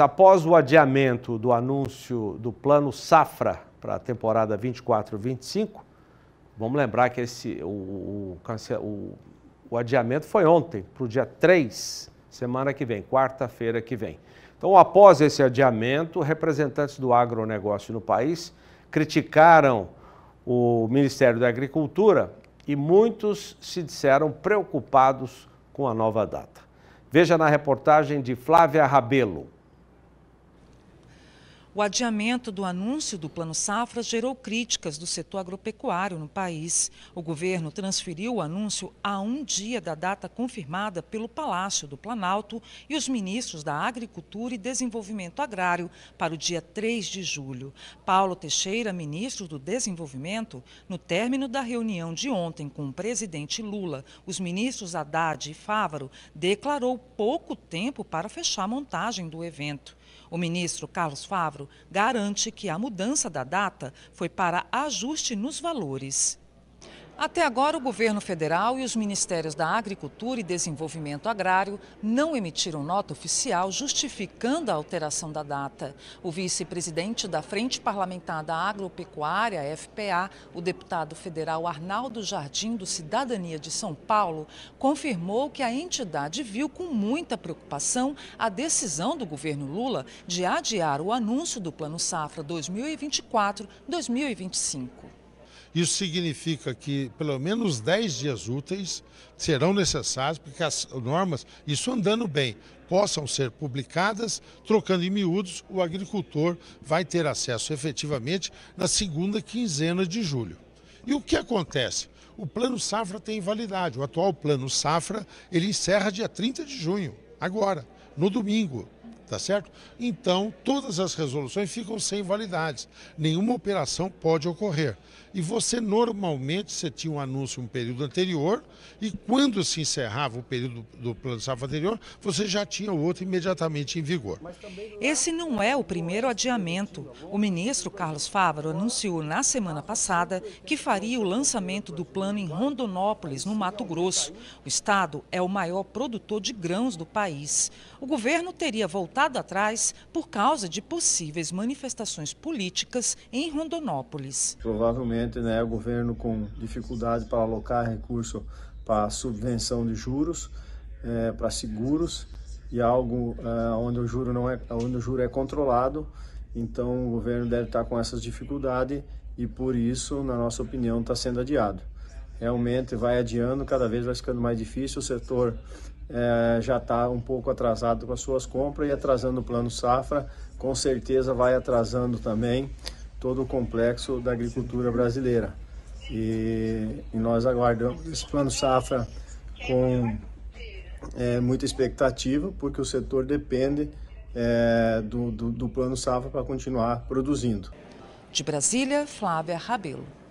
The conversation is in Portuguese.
Após o adiamento do anúncio do plano Safra para a temporada 24-25, vamos lembrar que esse, o, o, o adiamento foi ontem, para o dia 3, semana que vem, quarta-feira que vem. Então, após esse adiamento, representantes do agronegócio no país criticaram o Ministério da Agricultura e muitos se disseram preocupados com a nova data. Veja na reportagem de Flávia Rabelo. O adiamento do anúncio do Plano Safra gerou críticas do setor agropecuário no país. O governo transferiu o anúncio a um dia da data confirmada pelo Palácio do Planalto e os ministros da Agricultura e Desenvolvimento Agrário para o dia 3 de julho. Paulo Teixeira, ministro do Desenvolvimento, no término da reunião de ontem com o presidente Lula, os ministros Haddad e Fávaro, declarou pouco tempo para fechar a montagem do evento. O ministro Carlos Fávaro garante que a mudança da data foi para ajuste nos valores. Até agora, o governo federal e os ministérios da Agricultura e Desenvolvimento Agrário não emitiram nota oficial justificando a alteração da data. O vice-presidente da Frente Parlamentar da Agropecuária, FPA, o deputado federal Arnaldo Jardim, do Cidadania de São Paulo, confirmou que a entidade viu com muita preocupação a decisão do governo Lula de adiar o anúncio do Plano Safra 2024-2025. Isso significa que pelo menos 10 dias úteis serão necessários para que as normas, isso andando bem, possam ser publicadas, trocando em miúdos, o agricultor vai ter acesso efetivamente na segunda quinzena de julho. E o que acontece? O plano safra tem validade. O atual plano safra, ele encerra dia 30 de junho, agora, no domingo tá certo? Então, todas as resoluções ficam sem validades. Nenhuma operação pode ocorrer. E você normalmente você tinha um anúncio um período anterior e quando se encerrava o período do plano de safra anterior, você já tinha o outro imediatamente em vigor. É Esse não é o primeiro adiamento. O ministro Carlos Fávaro anunciou na semana passada que faria o lançamento do plano em Rondonópolis, no Mato Grosso. O estado é o maior produtor de grãos do país. O governo teria voltado voltado atrás por causa de possíveis manifestações políticas em Rondonópolis. Provavelmente, né, o governo com dificuldade para alocar recurso para subvenção de juros, é, para seguros e algo é, onde o juro não é, onde o juro é controlado. Então, o governo deve estar com essas dificuldades e por isso, na nossa opinião, está sendo adiado realmente vai adiando, cada vez vai ficando mais difícil. O setor é, já está um pouco atrasado com as suas compras e atrasando o plano safra, com certeza vai atrasando também todo o complexo da agricultura brasileira. E, e nós aguardamos esse plano safra com é, muita expectativa, porque o setor depende é, do, do, do plano safra para continuar produzindo. De Brasília, Flávia Rabelo.